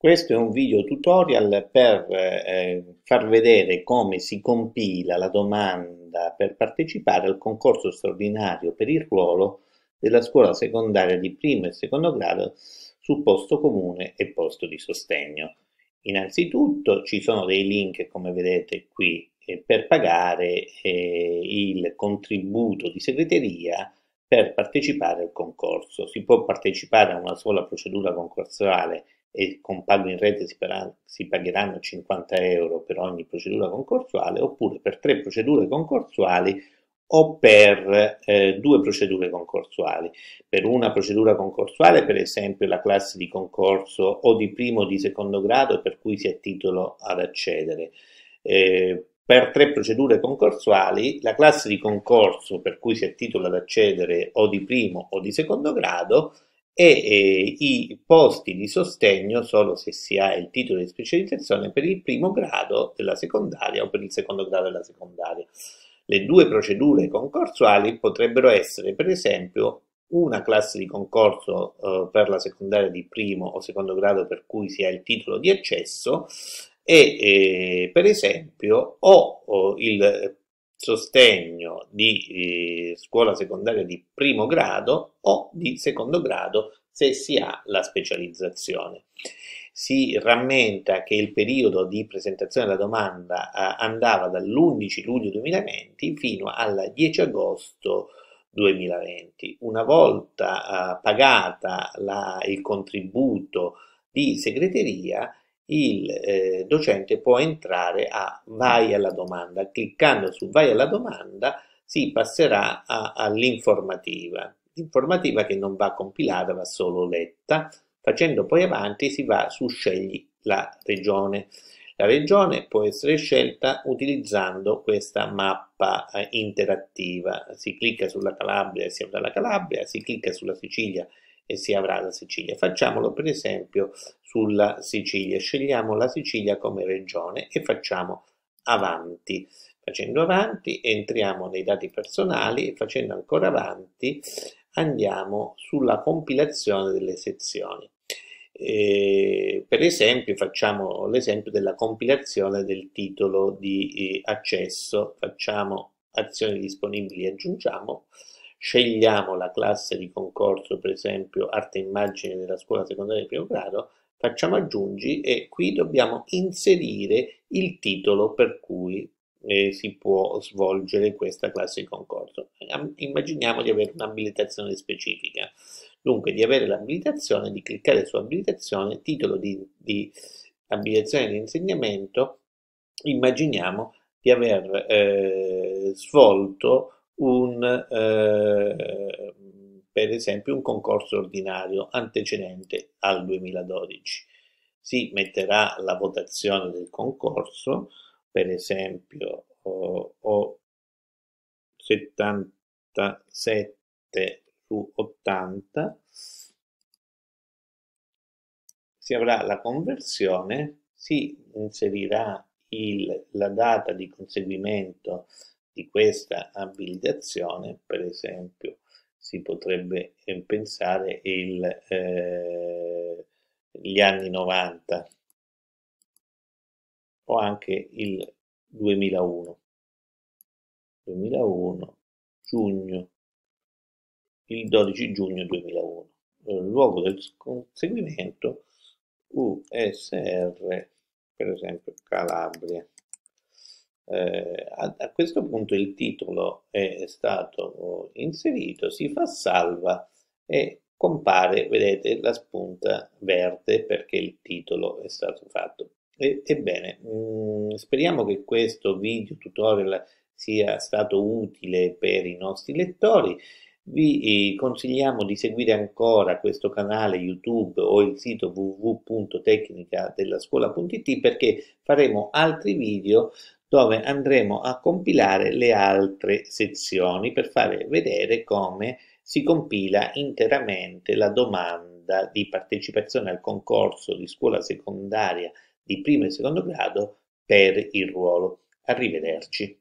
Questo è un video tutorial per eh, far vedere come si compila la domanda per partecipare al concorso straordinario per il ruolo della scuola secondaria di primo e secondo grado su posto comune e posto di sostegno. Innanzitutto ci sono dei link, come vedete qui, eh, per pagare eh, il contributo di segreteria per partecipare al concorso. Si può partecipare a una sola procedura concorsuale e con pago in rete si, para- si, pagheranno 50 euro per ogni procedura concorsuale oppure per tre procedure concorsuali o per eh, due procedure concorsuali. Per una procedura concorsuale, per esempio la classe di concorso o di primo o di secondo grado per cui si ha titolo ad accedere. Eh, per tre procedure concorsuali, la classe di concorso per cui si ha titolo ad accedere o di primo o di secondo grado e eh, i posti di sostegno solo se si ha il titolo di specializzazione per il primo grado della secondaria o per il secondo grado della secondaria. Le due procedure concorsuali potrebbero essere, per esempio, una classe di concorso eh, per la secondaria di primo o secondo grado per cui si ha il titolo di accesso e eh, per esempio o, o il sostegno di eh, scuola secondaria di primo grado o di secondo grado se si ha la specializzazione. Si rammenta che il periodo di presentazione della domanda eh, andava dall'11 luglio 2020 fino al 10 agosto 2020. Una volta eh, pagata la, il contributo di segreteria, il eh, docente può entrare a vai alla domanda. Cliccando su vai alla domanda si passerà all'informativa. L'informativa che non va compilata, va solo letta. Facendo poi avanti si va su scegli la regione. La regione può essere scelta utilizzando questa mappa eh, interattiva. Si clicca sulla Calabria e si apre la Calabria, si clicca sulla Sicilia e si avrà la Sicilia. Facciamolo per esempio sulla Sicilia, scegliamo la Sicilia come regione e facciamo avanti. Facendo avanti entriamo nei dati personali e facendo ancora avanti andiamo sulla compilazione delle sezioni. Eh, per esempio facciamo l'esempio della compilazione del titolo di eh, accesso, facciamo azioni disponibili, aggiungiamo, scegliamo la classe di concorso, per esempio arte e immagine della scuola secondaria di primo grado, facciamo aggiungi e qui dobbiamo inserire il titolo per cui eh, si può svolgere questa classe di concorso. Immaginiamo di avere un'abilitazione specifica, dunque di avere l'abilitazione, di cliccare su abilitazione, titolo di, di abilitazione di insegnamento, immaginiamo di aver eh, svolto un, eh, per esempio un concorso ordinario antecedente al 2012. Si metterà la votazione del concorso, per esempio ho 77 su 80, si avrà la conversione, si inserirà il, la data di conseguimento di questa abilitazione, per esempio, si potrebbe eh, pensare il, eh, gli anni 90 o anche il 2001. 2001, giugno, il 12 giugno 2001. Eh, luogo del conseguimento USR, per esempio Calabria. Eh, a, a, questo punto il titolo è stato oh, inserito, si fa salva e compare, vedete, la spunta verde perché il titolo è stato fatto. E, ebbene, mh, mm, speriamo che questo video tutorial sia stato utile per i nostri lettori vi eh, consigliamo di seguire ancora questo canale YouTube o il sito www.tecnicadellascuola.it perché faremo altri video dove andremo a compilare le altre sezioni per fare vedere come si compila interamente la domanda di partecipazione al concorso di scuola secondaria di primo e secondo grado per il ruolo. Arrivederci.